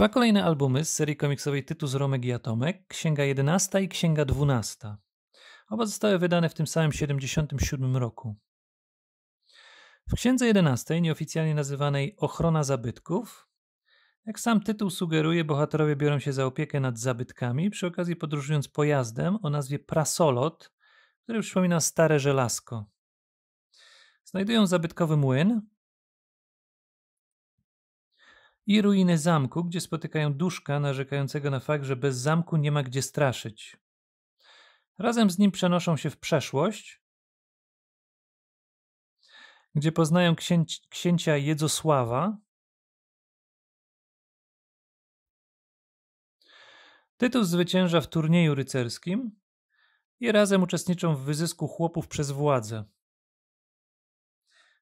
Dwa kolejne albumy z serii komiksowej Tytus, Romek i Atomek, Księga 11 i Księga 12. Oba zostały wydane w tym samym 77 roku. W Księdze 11, nieoficjalnie nazywanej Ochrona Zabytków, jak sam tytuł sugeruje, bohaterowie biorą się za opiekę nad zabytkami, przy okazji podróżując pojazdem o nazwie Prasolot, który przypomina stare żelazko. Znajdują zabytkowy młyn, i ruiny zamku, gdzie spotykają duszka narzekającego na fakt, że bez zamku nie ma gdzie straszyć. Razem z nim przenoszą się w przeszłość, gdzie poznają księci, księcia Jedzosława. Tytus zwycięża w turnieju rycerskim i razem uczestniczą w wyzysku chłopów przez władzę.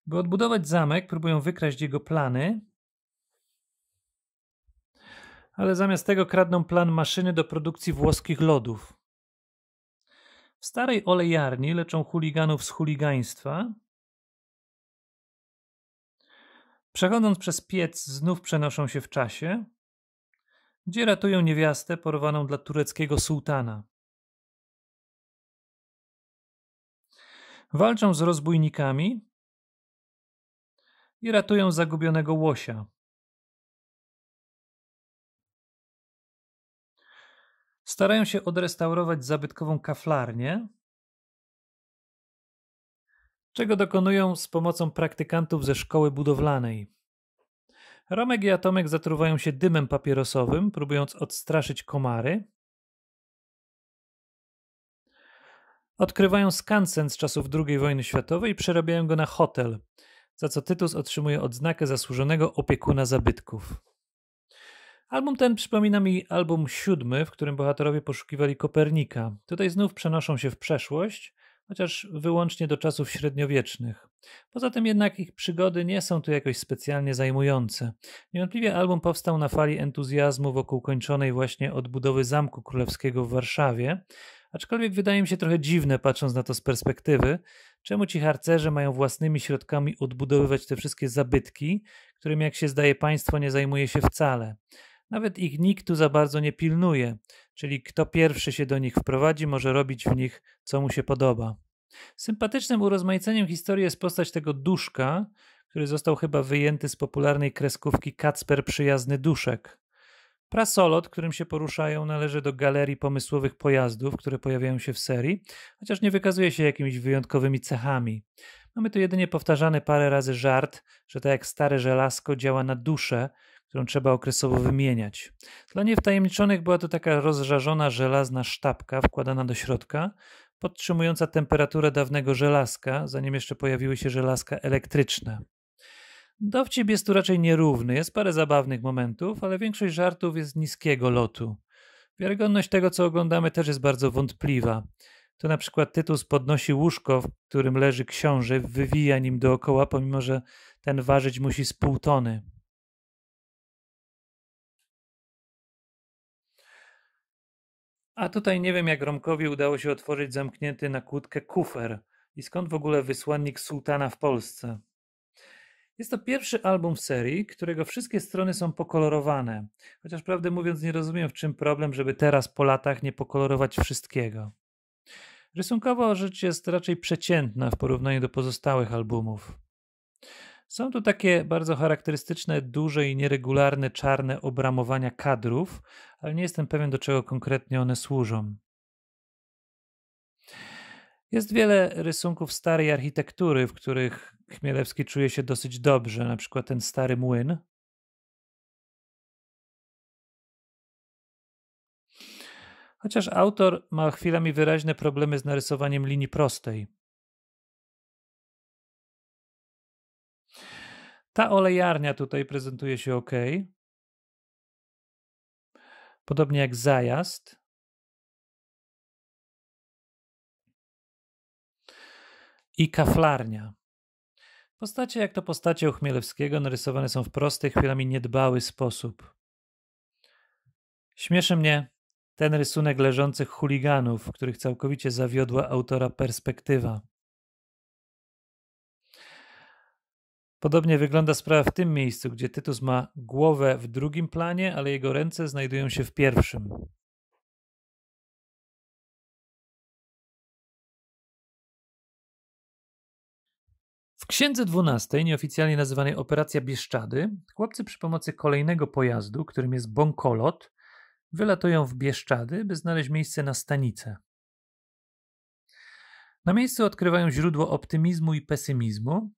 By odbudować zamek, próbują wykraść jego plany ale zamiast tego kradną plan maszyny do produkcji włoskich lodów. W starej olejarni leczą chuliganów z chuligaństwa. Przechodząc przez piec, znów przenoszą się w czasie, gdzie ratują niewiastę porwaną dla tureckiego sułtana. Walczą z rozbójnikami i ratują zagubionego łosia. Starają się odrestaurować zabytkową kaflarnię, czego dokonują z pomocą praktykantów ze szkoły budowlanej. Romek i Atomek zatruwają się dymem papierosowym, próbując odstraszyć komary. Odkrywają skansen z czasów II wojny światowej i przerabiają go na hotel, za co Tytus otrzymuje odznakę zasłużonego opiekuna zabytków. Album ten przypomina mi album siódmy, w którym bohaterowie poszukiwali Kopernika. Tutaj znów przenoszą się w przeszłość, chociaż wyłącznie do czasów średniowiecznych. Poza tym jednak ich przygody nie są tu jakoś specjalnie zajmujące. Niewątpliwie album powstał na fali entuzjazmu wokół kończonej właśnie odbudowy Zamku Królewskiego w Warszawie, aczkolwiek wydaje mi się trochę dziwne patrząc na to z perspektywy, czemu ci harcerze mają własnymi środkami odbudowywać te wszystkie zabytki, którym jak się zdaje państwo nie zajmuje się wcale. Nawet ich nikt tu za bardzo nie pilnuje, czyli kto pierwszy się do nich wprowadzi, może robić w nich, co mu się podoba. Sympatycznym urozmaiceniem historii jest postać tego duszka, który został chyba wyjęty z popularnej kreskówki Kacper Przyjazny Duszek. Prasolot, którym się poruszają, należy do galerii pomysłowych pojazdów, które pojawiają się w serii, chociaż nie wykazuje się jakimiś wyjątkowymi cechami. Mamy tu jedynie powtarzany parę razy żart, że tak jak stare żelazko działa na duszę, którą trzeba okresowo wymieniać. Dla niewtajemniczonych była to taka rozżarzona żelazna sztabka wkładana do środka, podtrzymująca temperaturę dawnego żelazka, zanim jeszcze pojawiły się żelazka elektryczne. Dowcip jest tu raczej nierówny, jest parę zabawnych momentów, ale większość żartów jest niskiego lotu. Wiarygodność tego, co oglądamy, też jest bardzo wątpliwa. To na przykład Tytus podnosi łóżko, w którym leży książę, wywija nim dookoła, pomimo że ten ważyć musi z pół tony. A tutaj nie wiem, jak Romkowi udało się otworzyć zamknięty na kłódkę kufer i skąd w ogóle wysłannik sułtana w Polsce. Jest to pierwszy album w serii, którego wszystkie strony są pokolorowane. Chociaż prawdę mówiąc, nie rozumiem, w czym problem, żeby teraz po latach nie pokolorować wszystkiego. Rysunkowo rzecz jest raczej przeciętna w porównaniu do pozostałych albumów. Są tu takie bardzo charakterystyczne, duże i nieregularne czarne obramowania kadrów, ale nie jestem pewien, do czego konkretnie one służą. Jest wiele rysunków starej architektury, w których Chmielewski czuje się dosyć dobrze, na przykład ten stary młyn. Chociaż autor ma chwilami wyraźne problemy z narysowaniem linii prostej. Ta olejarnia tutaj prezentuje się ok. Podobnie jak zajazd. I kaflarnia. Postacie jak to postacie Ochmielewskiego narysowane są w prosty, chwilami niedbały sposób. Śmieszy mnie ten rysunek leżących chuliganów, których całkowicie zawiodła autora perspektywa. Podobnie wygląda sprawa w tym miejscu, gdzie Tytus ma głowę w drugim planie, ale jego ręce znajdują się w pierwszym. W księdze 12, nieoficjalnie nazywanej Operacja Bieszczady, chłopcy przy pomocy kolejnego pojazdu, którym jest bąkolot, wylatują w Bieszczady, by znaleźć miejsce na stanicę. Na miejscu odkrywają źródło optymizmu i pesymizmu,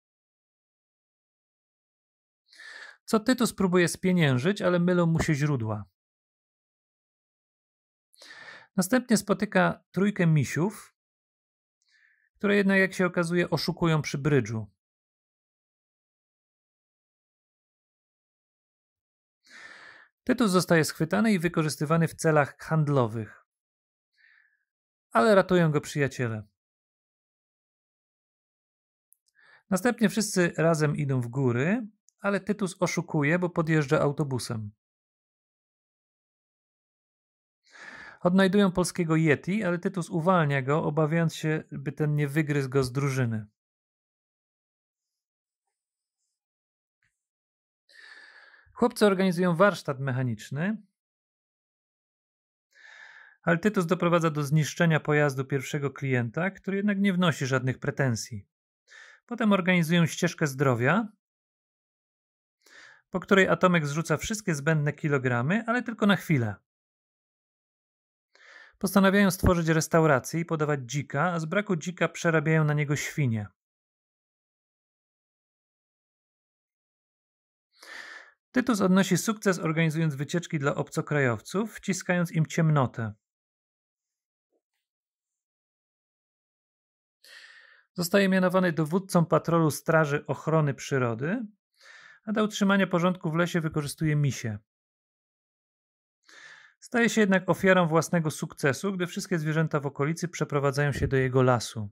Co Tytus próbuje spieniężyć, ale mylą mu się źródła. Następnie spotyka trójkę misiów, które jednak, jak się okazuje, oszukują przy brydżu. Tytus zostaje schwytany i wykorzystywany w celach handlowych, ale ratują go przyjaciele. Następnie wszyscy razem idą w góry, ale Tytus oszukuje, bo podjeżdża autobusem. Odnajdują polskiego Yeti, ale Tytus uwalnia go, obawiając się, by ten nie wygryzł go z drużyny. Chłopcy organizują warsztat mechaniczny, ale Tytus doprowadza do zniszczenia pojazdu pierwszego klienta, który jednak nie wnosi żadnych pretensji. Potem organizują ścieżkę zdrowia, po której atomek zrzuca wszystkie zbędne kilogramy, ale tylko na chwilę. Postanawiają stworzyć restaurację i podawać dzika, a z braku dzika przerabiają na niego świnie. Tytus odnosi sukces organizując wycieczki dla obcokrajowców, wciskając im ciemnotę. Zostaje mianowany dowódcą patrolu Straży Ochrony Przyrody, a do utrzymania porządku w lesie wykorzystuje misie. Staje się jednak ofiarą własnego sukcesu, gdy wszystkie zwierzęta w okolicy przeprowadzają się do jego lasu.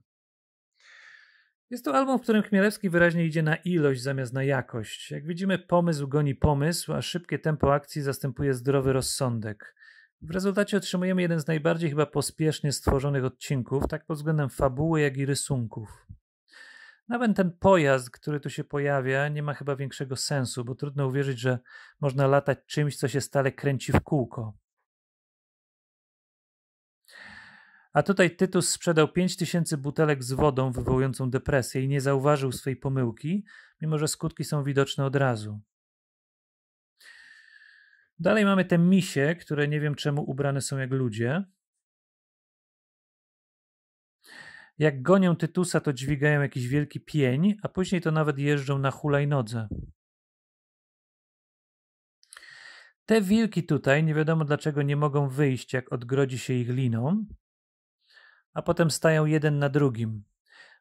Jest to album, w którym Chmielewski wyraźnie idzie na ilość zamiast na jakość. Jak widzimy, pomysł goni pomysł, a szybkie tempo akcji zastępuje zdrowy rozsądek. W rezultacie otrzymujemy jeden z najbardziej chyba pospiesznie stworzonych odcinków, tak pod względem fabuły, jak i rysunków. Nawet ten pojazd, który tu się pojawia, nie ma chyba większego sensu, bo trudno uwierzyć, że można latać czymś, co się stale kręci w kółko. A tutaj Tytus sprzedał 5000 butelek z wodą wywołującą depresję i nie zauważył swej pomyłki, mimo że skutki są widoczne od razu. Dalej mamy te misie, które nie wiem czemu ubrane są jak ludzie. Jak gonią Tytusa, to dźwigają jakiś wielki pień, a później to nawet jeżdżą na hulajnodze. Te wilki tutaj nie wiadomo dlaczego nie mogą wyjść, jak odgrodzi się ich liną, a potem stają jeden na drugim.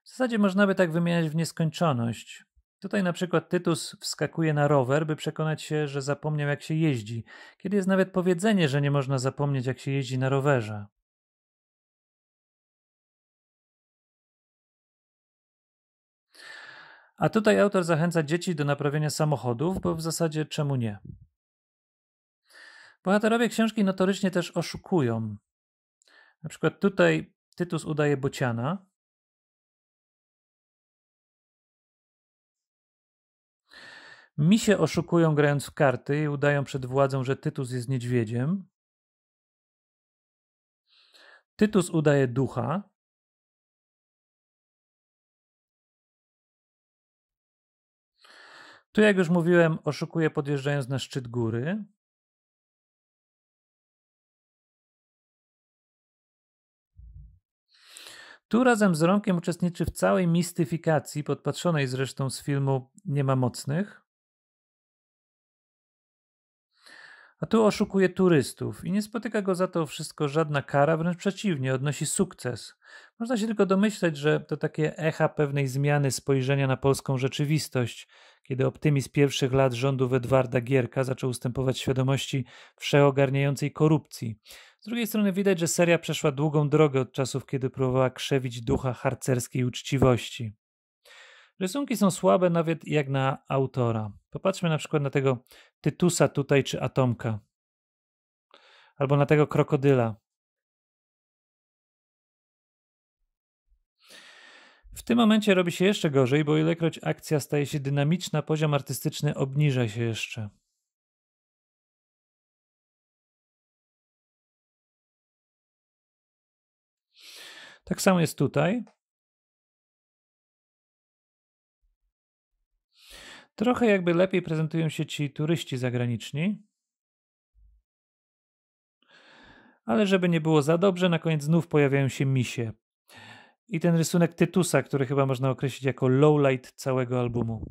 W zasadzie można by tak wymieniać w nieskończoność. Tutaj na przykład Tytus wskakuje na rower, by przekonać się, że zapomniał jak się jeździ, kiedy jest nawet powiedzenie, że nie można zapomnieć jak się jeździ na rowerze. A tutaj autor zachęca dzieci do naprawienia samochodów, bo w zasadzie czemu nie? Bohaterowie książki notorycznie też oszukują. Na przykład tutaj Tytus udaje Bociana. Misie oszukują grając w karty i udają przed władzą, że Tytus jest niedźwiedziem. Tytus udaje ducha. Tu, jak już mówiłem, oszukuję podjeżdżając na szczyt góry. Tu razem z Romkiem uczestniczy w całej mistyfikacji, podpatrzonej zresztą z filmu Nie ma mocnych. A tu oszukuje turystów i nie spotyka go za to wszystko żadna kara, wręcz przeciwnie, odnosi sukces. Można się tylko domyśleć, że to takie echa pewnej zmiany spojrzenia na polską rzeczywistość, kiedy optymizm pierwszych lat rządów Edwarda Gierka zaczął ustępować świadomości wszeogarniającej korupcji. Z drugiej strony widać, że seria przeszła długą drogę od czasów, kiedy próbowała krzewić ducha harcerskiej uczciwości. Rysunki są słabe nawet jak na autora. Popatrzmy na przykład na tego Tytusa tutaj czy Atomka. Albo na tego krokodyla. W tym momencie robi się jeszcze gorzej, bo ilekroć akcja staje się dynamiczna, poziom artystyczny obniża się jeszcze. Tak samo jest tutaj. Trochę jakby lepiej prezentują się ci turyści zagraniczni. Ale żeby nie było za dobrze, na koniec znów pojawiają się misie. I ten rysunek Tytusa, który chyba można określić jako lowlight całego albumu.